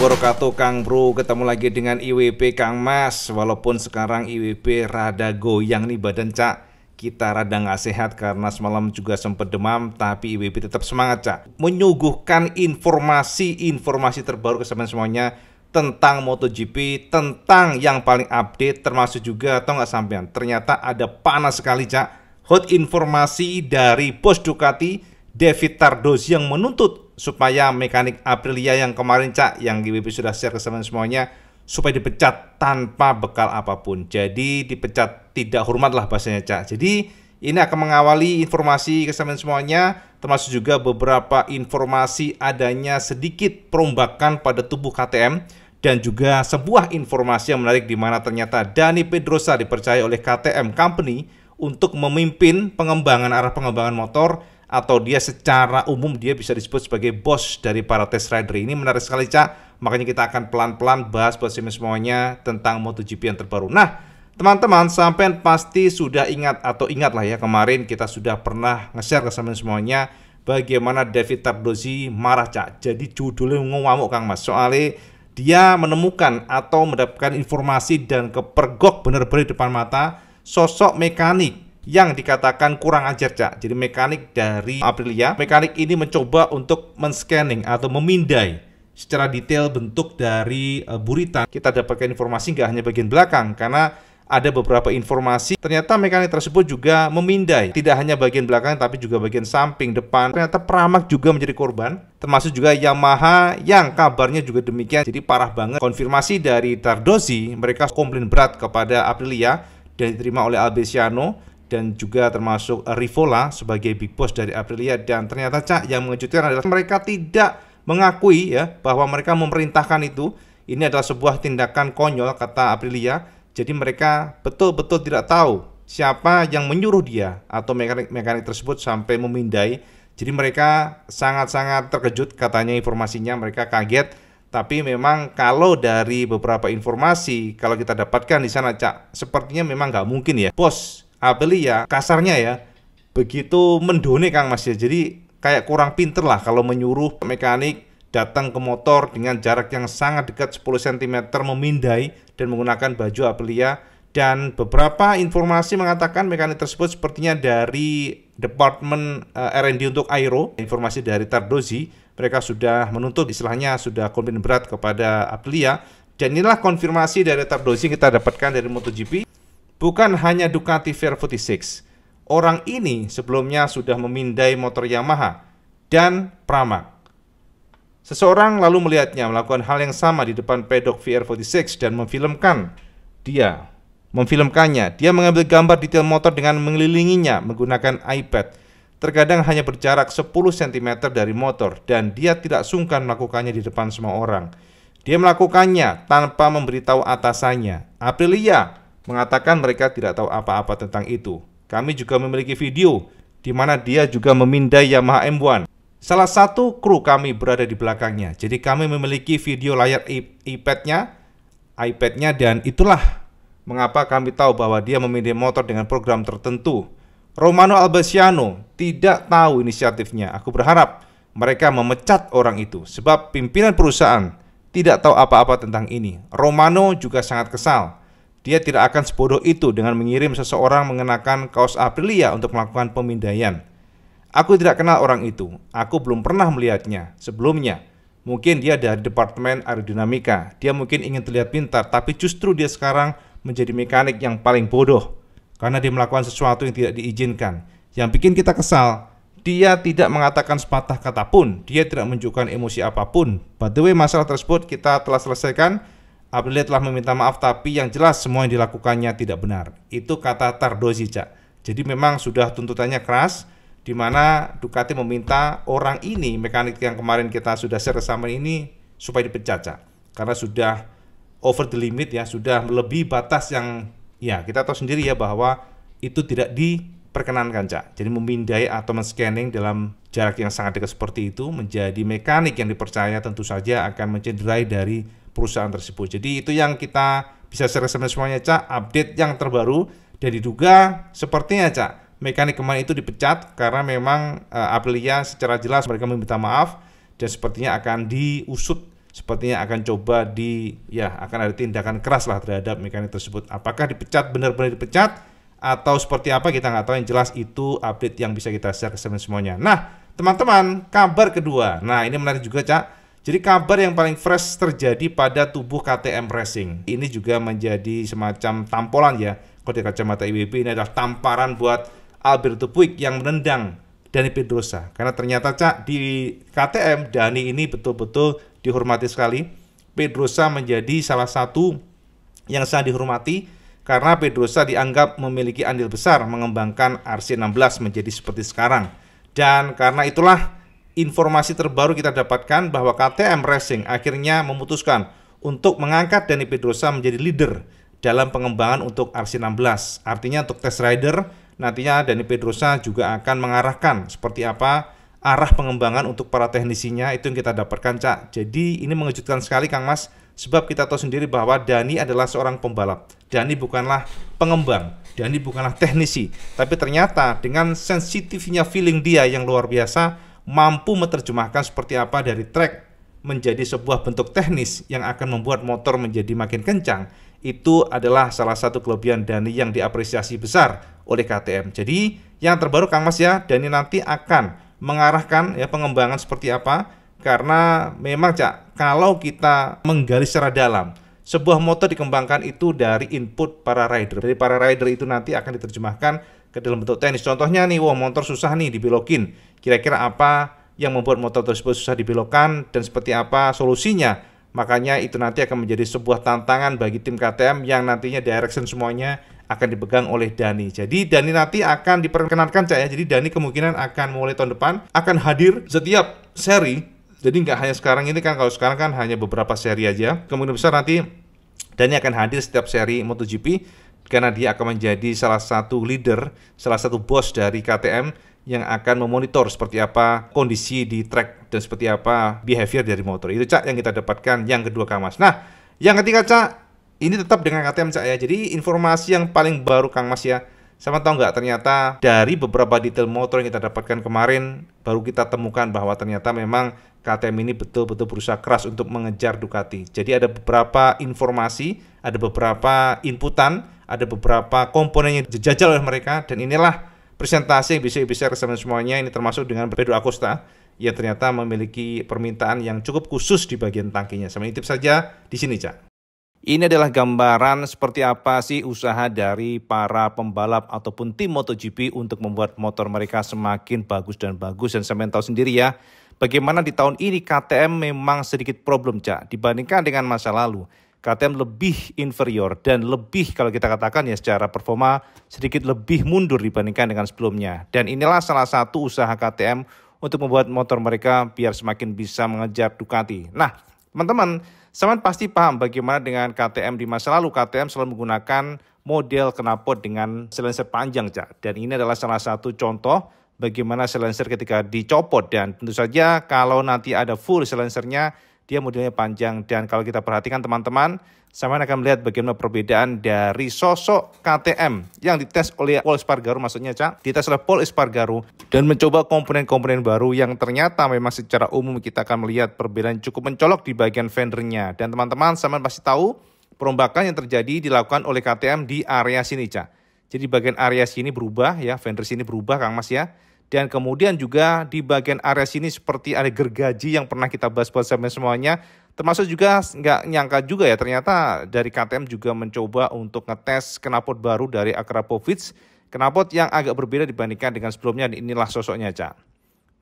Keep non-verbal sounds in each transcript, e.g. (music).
wabarakatuh Kang Bro Ketemu lagi dengan IWP Kang Mas Walaupun sekarang IWP rada goyang nih badan Cak kita rada nggak sehat karena semalam juga sempat demam, tapi IWP tetap semangat, Cak. Menyuguhkan informasi-informasi terbaru ke semuanya tentang MotoGP, tentang yang paling update, termasuk juga atau nggak sampean. Ternyata ada panas sekali, Cak. Hot informasi dari bos Ducati, David Tardos, yang menuntut supaya mekanik Aprilia yang kemarin Cak yang GWP sudah share ke semuanya supaya dipecat tanpa bekal apapun. Jadi dipecat tidak hormat lah bahasanya Cak. Jadi ini akan mengawali informasi ke kesamaan semuanya termasuk juga beberapa informasi adanya sedikit perombakan pada tubuh KTM dan juga sebuah informasi yang menarik di mana ternyata Dani Pedrosa dipercaya oleh KTM Company untuk memimpin pengembangan arah pengembangan motor atau dia secara umum dia bisa disebut sebagai bos dari para test rider ini menarik sekali Cak makanya kita akan pelan-pelan bahas buat semuanya tentang MotoGP yang terbaru nah teman-teman sampai pasti sudah ingat atau ingatlah ya kemarin kita sudah pernah nge-share ke sampean semuanya bagaimana David Tardozi marah Cak jadi judulnya ngomong Kang Mas soalnya dia menemukan atau mendapatkan informasi dan kepergok benar-benar di depan mata sosok mekanik yang dikatakan kurang ajar cak. Jadi mekanik dari Aprilia, mekanik ini mencoba untuk men-scanning atau memindai secara detail bentuk dari uh, e, buritan. Kita dapatkan informasi nggak hanya bagian belakang karena ada beberapa informasi ternyata mekanik tersebut juga memindai tidak hanya bagian belakang tapi juga bagian samping depan ternyata peramak juga menjadi korban termasuk juga Yamaha yang kabarnya juga demikian jadi parah banget konfirmasi dari Tardosi, mereka komplain berat kepada Aprilia dan diterima oleh Albesiano dan juga termasuk Rivola sebagai big boss dari Aprilia dan ternyata Cak yang mengejutkan adalah mereka tidak mengakui ya bahwa mereka memerintahkan itu ini adalah sebuah tindakan konyol kata Aprilia jadi mereka betul-betul tidak tahu siapa yang menyuruh dia atau mekanik-mekanik tersebut sampai memindai jadi mereka sangat-sangat terkejut katanya informasinya mereka kaget tapi memang kalau dari beberapa informasi kalau kita dapatkan di sana Cak sepertinya memang nggak mungkin ya bos Apeli ya, kasarnya ya begitu mendone Kang Mas ya. Jadi kayak kurang pinter lah kalau menyuruh mekanik datang ke motor dengan jarak yang sangat dekat 10 cm memindai dan menggunakan baju Aprilia ya. dan beberapa informasi mengatakan mekanik tersebut sepertinya dari Departemen eh, R&D untuk Aero informasi dari Tardozi mereka sudah menuntut istilahnya sudah komplain berat kepada Aprilia ya. dan inilah konfirmasi dari Tardozi kita dapatkan dari MotoGP Bukan hanya Ducati vr 46 Orang ini sebelumnya sudah memindai motor Yamaha dan Pramac. Seseorang lalu melihatnya melakukan hal yang sama di depan pedok VR46 dan memfilmkan dia. Memfilmkannya, dia mengambil gambar detail motor dengan mengelilinginya menggunakan iPad. Terkadang hanya berjarak 10 cm dari motor dan dia tidak sungkan melakukannya di depan semua orang. Dia melakukannya tanpa memberitahu atasannya. Aprilia mengatakan mereka tidak tahu apa-apa tentang itu. Kami juga memiliki video di mana dia juga memindai Yamaha M1. Salah satu kru kami berada di belakangnya. Jadi kami memiliki video layar iPad-nya, iPad-nya dan itulah mengapa kami tahu bahwa dia memindai motor dengan program tertentu. Romano Albasiano tidak tahu inisiatifnya. Aku berharap mereka memecat orang itu sebab pimpinan perusahaan tidak tahu apa-apa tentang ini. Romano juga sangat kesal dia tidak akan sebodoh itu dengan mengirim seseorang mengenakan kaos Aprilia untuk melakukan pemindaian. Aku tidak kenal orang itu. Aku belum pernah melihatnya sebelumnya. Mungkin dia dari Departemen Aerodinamika. Dia mungkin ingin terlihat pintar, tapi justru dia sekarang menjadi mekanik yang paling bodoh. Karena dia melakukan sesuatu yang tidak diizinkan. Yang bikin kita kesal, dia tidak mengatakan sepatah kata pun. Dia tidak menunjukkan emosi apapun. By the way, masalah tersebut kita telah selesaikan Aprilia telah meminta maaf tapi yang jelas semua yang dilakukannya tidak benar. Itu kata Tardozi, Cak. Jadi memang sudah tuntutannya keras di mana Ducati meminta orang ini, mekanik yang kemarin kita sudah share sama ini supaya dipecat, Cak. Karena sudah over the limit ya, sudah melebihi batas yang ya kita tahu sendiri ya bahwa itu tidak diperkenankan, Cak. Jadi memindai atau men-scanning dalam jarak yang sangat dekat seperti itu menjadi mekanik yang dipercaya tentu saja akan mencederai dari perusahaan tersebut. Jadi itu yang kita bisa share sama semuanya Cak, update yang terbaru dan diduga sepertinya Cak, mekanik kemarin itu dipecat karena memang uh, Aprilia secara jelas mereka meminta maaf dan sepertinya akan diusut sepertinya akan coba di ya akan ada tindakan keras lah terhadap mekanik tersebut. Apakah dipecat benar-benar dipecat atau seperti apa kita nggak tahu yang jelas itu update yang bisa kita share ke semuanya. Nah, teman-teman, kabar kedua. Nah, ini menarik juga, Cak jadi kabar yang paling fresh terjadi pada tubuh KTM Racing. Ini juga menjadi semacam tampolan ya. Kalau di kacamata IBB ini adalah tamparan buat Alberto Puig yang menendang Dani Pedrosa. Karena ternyata Cak di KTM Dani ini betul-betul dihormati sekali. Pedrosa menjadi salah satu yang sangat dihormati karena Pedrosa dianggap memiliki andil besar mengembangkan RC16 menjadi seperti sekarang. Dan karena itulah informasi terbaru kita dapatkan bahwa KTM Racing akhirnya memutuskan untuk mengangkat Dani Pedrosa menjadi leader dalam pengembangan untuk RC16. Artinya untuk test rider nantinya Dani Pedrosa juga akan mengarahkan seperti apa arah pengembangan untuk para teknisinya itu yang kita dapatkan Cak. Jadi ini mengejutkan sekali Kang Mas sebab kita tahu sendiri bahwa Dani adalah seorang pembalap. Dani bukanlah pengembang, Dani bukanlah teknisi, tapi ternyata dengan sensitifnya feeling dia yang luar biasa mampu menerjemahkan seperti apa dari track menjadi sebuah bentuk teknis yang akan membuat motor menjadi makin kencang itu adalah salah satu kelebihan Dani yang diapresiasi besar oleh KTM. Jadi yang terbaru Kang Mas ya, Dani nanti akan mengarahkan ya pengembangan seperti apa karena memang Cak, kalau kita menggali secara dalam sebuah motor dikembangkan itu dari input para rider. Dari para rider itu nanti akan diterjemahkan ke dalam bentuk teknis. Contohnya nih, wah motor susah nih dibelokin. Kira-kira apa yang membuat motor tersebut susah dibelokkan dan seperti apa solusinya? Makanya itu nanti akan menjadi sebuah tantangan bagi tim KTM yang nantinya direction semuanya akan dipegang oleh Dani. Jadi Dani nanti akan diperkenankan Cak ya. Jadi Dani kemungkinan akan mulai tahun depan akan hadir setiap seri. Jadi nggak hanya sekarang ini kan kalau sekarang kan hanya beberapa seri aja. Kemungkinan besar nanti Dani akan hadir setiap seri MotoGP karena dia akan menjadi salah satu leader, salah satu bos dari KTM yang akan memonitor seperti apa kondisi di track dan seperti apa behavior dari motor. Itu Cak yang kita dapatkan yang kedua Kamas. Nah, yang ketiga Cak, ini tetap dengan KTM Cak ya. Jadi informasi yang paling baru Kang Mas ya sama tahu nggak ternyata dari beberapa detail motor yang kita dapatkan kemarin baru kita temukan bahwa ternyata memang KTM ini betul-betul berusaha keras untuk mengejar Ducati. Jadi ada beberapa informasi, ada beberapa inputan, ada beberapa komponen yang dijajal oleh mereka dan inilah presentasi yang bisa bisa kesamaan semuanya ini termasuk dengan Pedro Acosta yang ternyata memiliki permintaan yang cukup khusus di bagian tangkinya. Sama intip saja di sini, Cak. Ini adalah gambaran seperti apa sih usaha dari para pembalap ataupun tim MotoGP untuk membuat motor mereka semakin bagus dan bagus. Dan saya tahu sendiri ya, bagaimana di tahun ini KTM memang sedikit problem, Cak, dibandingkan dengan masa lalu. KTM lebih inferior dan lebih kalau kita katakan ya secara performa sedikit lebih mundur dibandingkan dengan sebelumnya. Dan inilah salah satu usaha KTM untuk membuat motor mereka biar semakin bisa mengejar Ducati. Nah, Teman-teman, teman pasti paham bagaimana dengan KTM di masa lalu. KTM selalu menggunakan model knalpot dengan silencer panjang, Cak. Dan ini adalah salah satu contoh bagaimana silencer ketika dicopot. Dan tentu saja kalau nanti ada full silencernya, dia modelnya panjang dan kalau kita perhatikan teman-teman, sama akan melihat bagaimana perbedaan dari sosok KTM yang dites oleh Paul Espargaro maksudnya Cak, dites oleh Paul Espargaro dan mencoba komponen-komponen baru yang ternyata memang secara umum kita akan melihat perbedaan cukup mencolok di bagian fendernya. Dan teman-teman sama pasti tahu perombakan yang terjadi dilakukan oleh KTM di area sini Cak. Jadi bagian area sini berubah ya, fender sini berubah Kang Mas ya dan kemudian juga di bagian area sini seperti ada gergaji yang pernah kita bahas buat semuanya. Termasuk juga nggak nyangka juga ya ternyata dari KTM juga mencoba untuk ngetes kenapot baru dari Akrapovic. kenapot yang agak berbeda dibandingkan dengan sebelumnya inilah sosoknya Cak.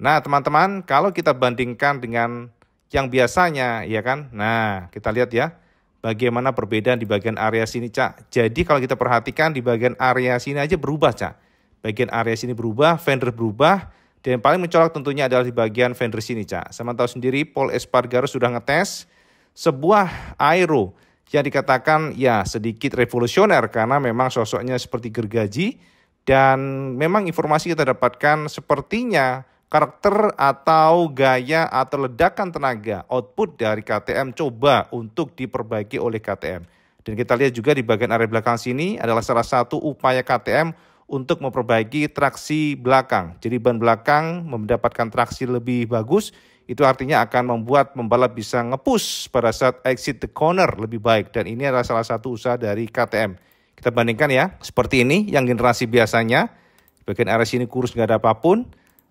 Nah teman-teman kalau kita bandingkan dengan yang biasanya ya kan. Nah kita lihat ya bagaimana perbedaan di bagian area sini Cak. Jadi kalau kita perhatikan di bagian area sini aja berubah Cak bagian area sini berubah, fender berubah, dan yang paling mencolok tentunya adalah di bagian fender sini, Cak. Sama tahu sendiri, Paul Espargaro sudah ngetes sebuah aero yang dikatakan ya sedikit revolusioner karena memang sosoknya seperti gergaji dan memang informasi kita dapatkan sepertinya karakter atau gaya atau ledakan tenaga output dari KTM coba untuk diperbaiki oleh KTM. Dan kita lihat juga di bagian area belakang sini adalah salah satu upaya KTM untuk memperbaiki traksi belakang. Jadi ban belakang mendapatkan traksi lebih bagus, itu artinya akan membuat pembalap bisa ngepus pada saat exit the corner lebih baik. Dan ini adalah salah satu usaha dari KTM. Kita bandingkan ya, seperti ini yang generasi biasanya, di bagian RS ini kurus nggak ada apapun.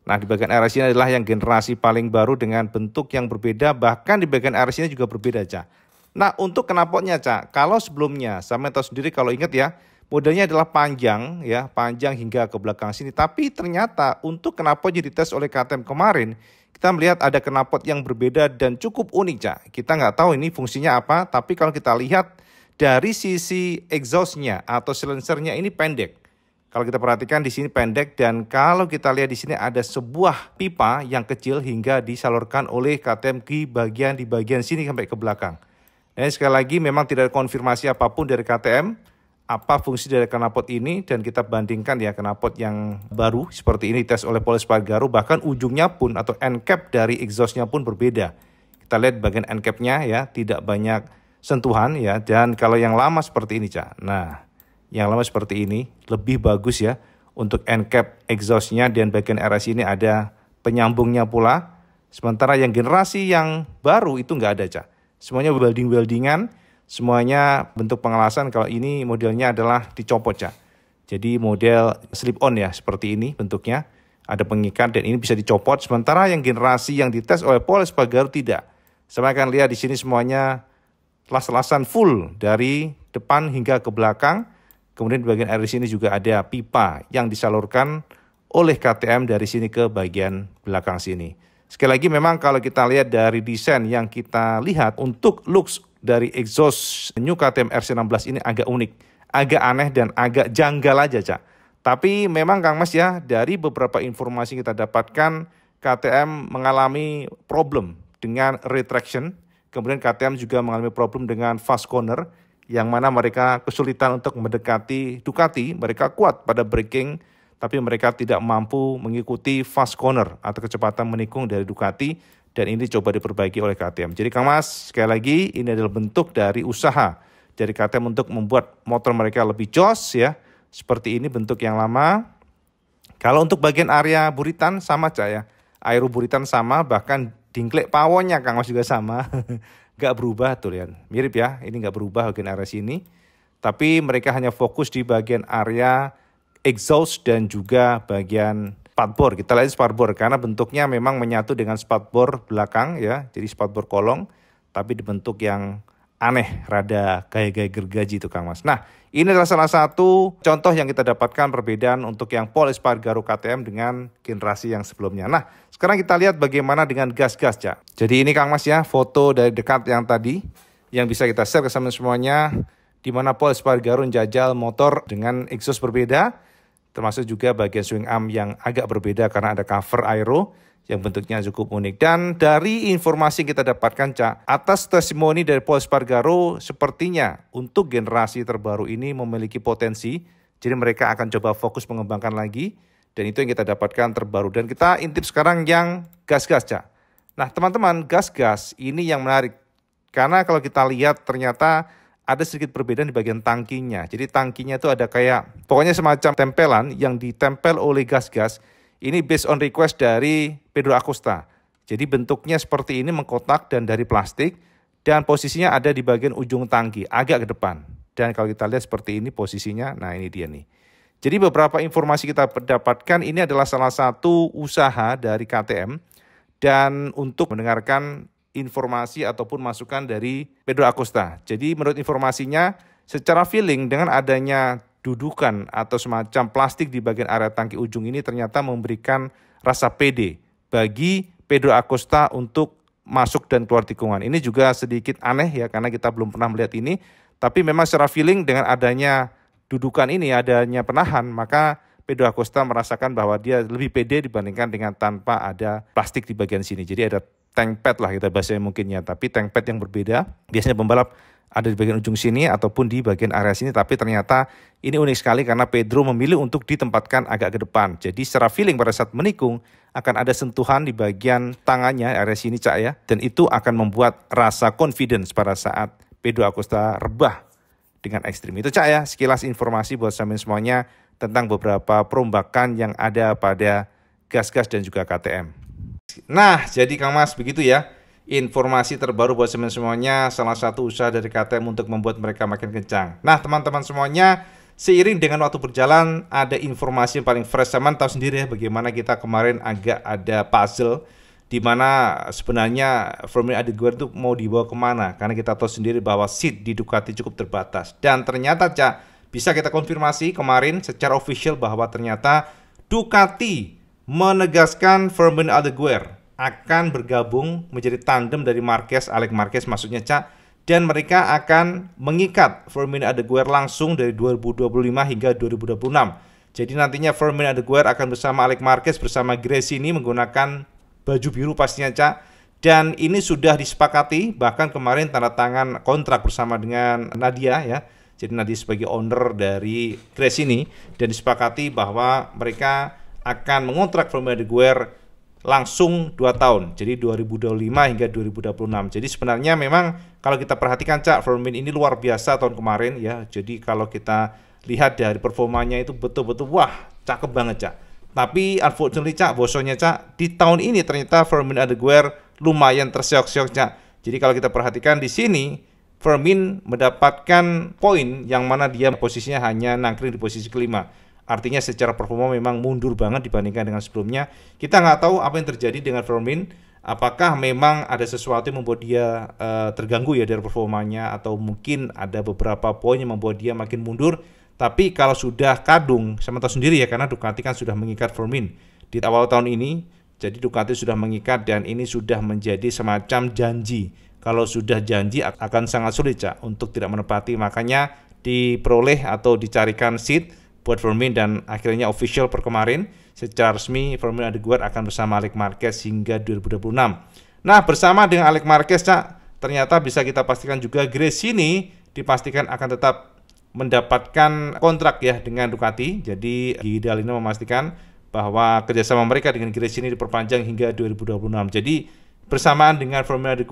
Nah di bagian RS ini adalah yang generasi paling baru dengan bentuk yang berbeda, bahkan di bagian RS ini juga berbeda, Cak. Nah untuk kenapotnya, Cak, kalau sebelumnya, saya tahu sendiri kalau ingat ya, modelnya adalah panjang ya, panjang hingga ke belakang sini. Tapi ternyata untuk kenapa jadi tes oleh KTM kemarin, kita melihat ada kenapot yang berbeda dan cukup unik, ya. Kita nggak tahu ini fungsinya apa, tapi kalau kita lihat dari sisi exhaustnya atau silencernya ini pendek. Kalau kita perhatikan di sini pendek dan kalau kita lihat di sini ada sebuah pipa yang kecil hingga disalurkan oleh KTM di bagian di bagian sini sampai ke belakang. Dan sekali lagi memang tidak ada konfirmasi apapun dari KTM apa fungsi dari knalpot ini dan kita bandingkan ya knalpot yang baru seperti ini tes oleh Polis Pagaru bahkan ujungnya pun atau end cap dari exhaustnya pun berbeda. Kita lihat bagian end capnya ya tidak banyak sentuhan ya dan kalau yang lama seperti ini cak. Nah yang lama seperti ini lebih bagus ya untuk end cap exhaustnya dan bagian RS ini ada penyambungnya pula. Sementara yang generasi yang baru itu nggak ada cak. Semuanya welding-weldingan Semuanya bentuk pengelasan kalau ini modelnya adalah dicopot ya. Jadi model slip on ya seperti ini bentuknya. Ada pengikat dan ini bisa dicopot. Sementara yang generasi yang dites oleh Polres pagar tidak. Sama akan lihat di sini semuanya las-lasan full dari depan hingga ke belakang. Kemudian di bagian air di sini juga ada pipa yang disalurkan oleh KTM dari sini ke bagian belakang sini. Sekali lagi memang kalau kita lihat dari desain yang kita lihat untuk looks dari exhaust New KTM RC16 ini agak unik, agak aneh dan agak janggal aja, Cak. Tapi memang Kang Mas ya, dari beberapa informasi kita dapatkan, KTM mengalami problem dengan retraction, kemudian KTM juga mengalami problem dengan fast corner, yang mana mereka kesulitan untuk mendekati Ducati, mereka kuat pada braking, tapi mereka tidak mampu mengikuti fast corner atau kecepatan menikung dari Ducati, dan ini coba diperbaiki oleh KTM. Jadi Kang Mas, sekali lagi ini adalah bentuk dari usaha dari KTM untuk membuat motor mereka lebih jos ya. Seperti ini bentuk yang lama. Kalau untuk bagian area buritan sama aja ya. Aero buritan sama, bahkan dingklek pawonnya Kang Mas juga sama. (laughs) Gak berubah tuh lihat. Mirip ya, ini gak berubah bagian area sini. Tapi mereka hanya fokus di bagian area exhaust dan juga bagian spatbor. Kita lihat spatbor karena bentuknya memang menyatu dengan spatbor belakang ya. Jadi spatbor kolong tapi dibentuk yang aneh, rada gaya-gaya gergaji itu Kang Mas. Nah, ini adalah salah satu contoh yang kita dapatkan perbedaan untuk yang Espargaro KTM dengan generasi yang sebelumnya. Nah, sekarang kita lihat bagaimana dengan gas-gas ya. Jadi ini Kang Mas ya, foto dari dekat yang tadi yang bisa kita share ke semuanya di mana Espargaro jajal motor dengan exhaust berbeda termasuk juga bagian swing arm yang agak berbeda karena ada cover aero yang bentuknya cukup unik. Dan dari informasi yang kita dapatkan, Cak, atas testimoni dari Paul Spargaro, sepertinya untuk generasi terbaru ini memiliki potensi, jadi mereka akan coba fokus mengembangkan lagi, dan itu yang kita dapatkan terbaru. Dan kita intip sekarang yang gas-gas, Cak. Nah, teman-teman, gas-gas ini yang menarik. Karena kalau kita lihat ternyata ada sedikit perbedaan di bagian tangkinya. Jadi tangkinya itu ada kayak pokoknya semacam tempelan yang ditempel oleh gas-gas. Ini based on request dari Pedro Acosta. Jadi bentuknya seperti ini mengkotak dan dari plastik dan posisinya ada di bagian ujung tangki agak ke depan. Dan kalau kita lihat seperti ini posisinya, nah ini dia nih. Jadi beberapa informasi kita dapatkan ini adalah salah satu usaha dari KTM dan untuk mendengarkan informasi ataupun masukan dari Pedro Acosta. Jadi menurut informasinya, secara feeling dengan adanya dudukan atau semacam plastik di bagian area tangki ujung ini ternyata memberikan rasa pede bagi Pedro Acosta untuk masuk dan keluar tikungan. Ini juga sedikit aneh ya karena kita belum pernah melihat ini, tapi memang secara feeling dengan adanya dudukan ini, adanya penahan, maka Pedro Acosta merasakan bahwa dia lebih pede dibandingkan dengan tanpa ada plastik di bagian sini. Jadi ada tank pad lah kita bahasanya mungkin ya, tapi tank pad yang berbeda. Biasanya pembalap ada di bagian ujung sini ataupun di bagian area sini, tapi ternyata ini unik sekali karena Pedro memilih untuk ditempatkan agak ke depan. Jadi secara feeling pada saat menikung akan ada sentuhan di bagian tangannya area sini cak ya, dan itu akan membuat rasa confidence pada saat Pedro Acosta rebah dengan ekstrim. Itu cak ya, sekilas informasi buat samin semuanya tentang beberapa perombakan yang ada pada gas-gas dan juga KTM. Nah, jadi Kang Mas begitu ya. Informasi terbaru buat semen semuanya, salah satu usaha dari KTM untuk membuat mereka makin kencang. Nah, teman-teman semuanya, seiring dengan waktu berjalan ada informasi yang paling fresh. Teman tahu sendiri ya bagaimana kita kemarin agak ada puzzle di mana sebenarnya firmware adiguard itu mau dibawa kemana karena kita tahu sendiri bahwa seat di Ducati cukup terbatas dan ternyata cak bisa kita konfirmasi kemarin secara official bahwa ternyata Ducati menegaskan Firmin Aldeguer akan bergabung menjadi tandem dari Marquez, Alex Marquez maksudnya Cak, dan mereka akan mengikat Firmin Adeguer langsung dari 2025 hingga 2026. Jadi nantinya Firmin Adeguer akan bersama Alex Marquez bersama Grace ini menggunakan baju biru pastinya Cak. Dan ini sudah disepakati, bahkan kemarin tanda tangan kontrak bersama dengan Nadia ya. Jadi Nadia sebagai owner dari Grace ini dan disepakati bahwa mereka akan mengontrak Firmware langsung 2 tahun. Jadi 2025 hingga 2026. Jadi sebenarnya memang kalau kita perhatikan Cak, Firmin ini luar biasa tahun kemarin ya. Jadi kalau kita lihat dari performanya itu betul-betul wah, cakep banget Cak. Tapi unfortunately Cak, bosonya Cak, di tahun ini ternyata Firmin Underwear lumayan terseok-seok Cak. Jadi kalau kita perhatikan di sini Firmin mendapatkan poin yang mana dia posisinya hanya nangkring di posisi kelima. Artinya secara performa memang mundur banget dibandingkan dengan sebelumnya. Kita nggak tahu apa yang terjadi dengan Vermin. Apakah memang ada sesuatu yang membuat dia uh, terganggu ya dari performanya atau mungkin ada beberapa poin yang membuat dia makin mundur. Tapi kalau sudah kadung, sama tahu sendiri ya karena Ducati kan sudah mengikat Vermin di awal tahun ini. Jadi Ducati sudah mengikat dan ini sudah menjadi semacam janji. Kalau sudah janji akan sangat sulit ya untuk tidak menepati. Makanya diperoleh atau dicarikan seat buat Firmin dan akhirnya official per kemarin secara resmi di Adeguard akan bersama Alex Marquez hingga 2026. Nah, bersama dengan Alex Marquez, Cak, ternyata bisa kita pastikan juga Grace ini dipastikan akan tetap mendapatkan kontrak ya dengan Ducati. Jadi ideal ini memastikan bahwa kerjasama mereka dengan Grace ini diperpanjang hingga 2026. Jadi bersamaan dengan Formula di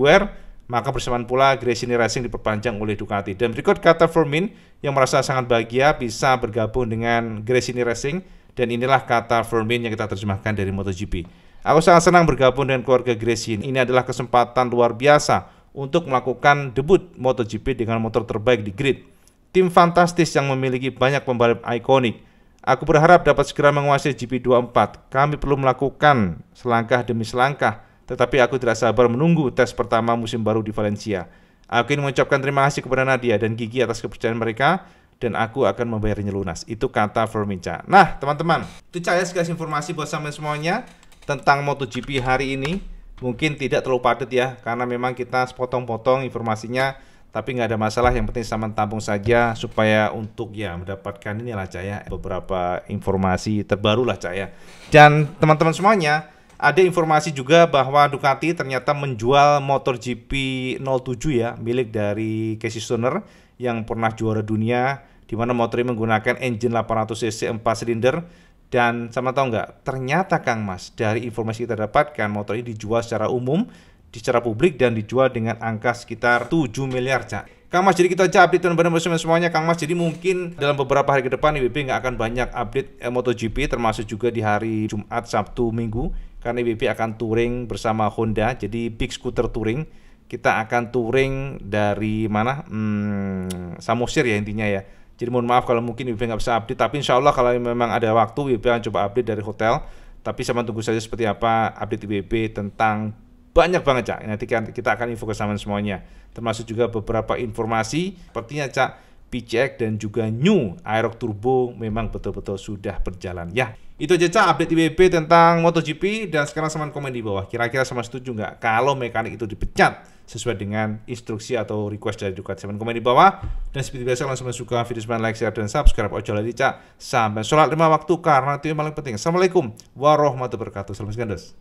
maka bersamaan pula Gresini Racing diperpanjang oleh Ducati. Dan berikut kata Firmin yang merasa sangat bahagia bisa bergabung dengan Gresini Racing. Dan inilah kata Firmin yang kita terjemahkan dari MotoGP. Aku sangat senang bergabung dengan keluarga Gresini. Ini adalah kesempatan luar biasa untuk melakukan debut MotoGP dengan motor terbaik di grid. Tim fantastis yang memiliki banyak pembalap ikonik. Aku berharap dapat segera menguasai GP24. Kami perlu melakukan selangkah demi selangkah tetapi aku tidak sabar menunggu tes pertama musim baru di Valencia. Aku ingin mengucapkan terima kasih kepada Nadia dan Gigi atas kepercayaan mereka dan aku akan membayarnya lunas. Itu kata Verminca. Nah, teman-teman, itu saya sekali informasi buat sampai semuanya tentang MotoGP hari ini. Mungkin tidak terlalu padat ya, karena memang kita sepotong-potong informasinya, tapi nggak ada masalah. Yang penting sama tampung saja supaya untuk ya mendapatkan ini lah Caya beberapa informasi terbaru lah Caya. Dan teman-teman semuanya, ada informasi juga bahwa Ducati ternyata menjual motor GP 07 ya, milik dari Casey Stoner yang pernah juara dunia, di mana motor ini menggunakan engine 800 cc 4 silinder. Dan sama tau nggak, ternyata Kang Mas, dari informasi kita dapatkan, motor ini dijual secara umum, secara publik, dan dijual dengan angka sekitar 7 miliar, Cak. Kang Mas, jadi kita aja update dan benar semuanya, Kang Mas. Jadi mungkin dalam beberapa hari ke depan, IBB nggak akan banyak update eh, MotoGP, termasuk juga di hari Jumat, Sabtu, Minggu karena IBB akan touring bersama Honda, jadi Big Scooter Touring. Kita akan touring dari mana? Hmm, Samosir ya intinya ya. Jadi mohon maaf kalau mungkin IBB nggak bisa update, tapi insya Allah kalau memang ada waktu IBB akan coba update dari hotel. Tapi sama tunggu saja seperti apa update IBB tentang banyak banget Cak. Nanti kan kita akan info sama semuanya. Termasuk juga beberapa informasi, sepertinya Cak, PCX dan juga New Aerox Turbo memang betul-betul sudah berjalan ya. Itu aja Cak update IWB tentang MotoGP dan sekarang sama komen di bawah. Kira-kira sama setuju nggak kalau mekanik itu dipecat sesuai dengan instruksi atau request dari Ducati? Sama komen di bawah. Dan seperti biasa langsung suka video semangat like, share, dan subscribe. Ojo lagi Cak. Sampai sholat lima waktu karena itu yang paling penting. Assalamualaikum warahmatullahi wabarakatuh. Salam sekandas.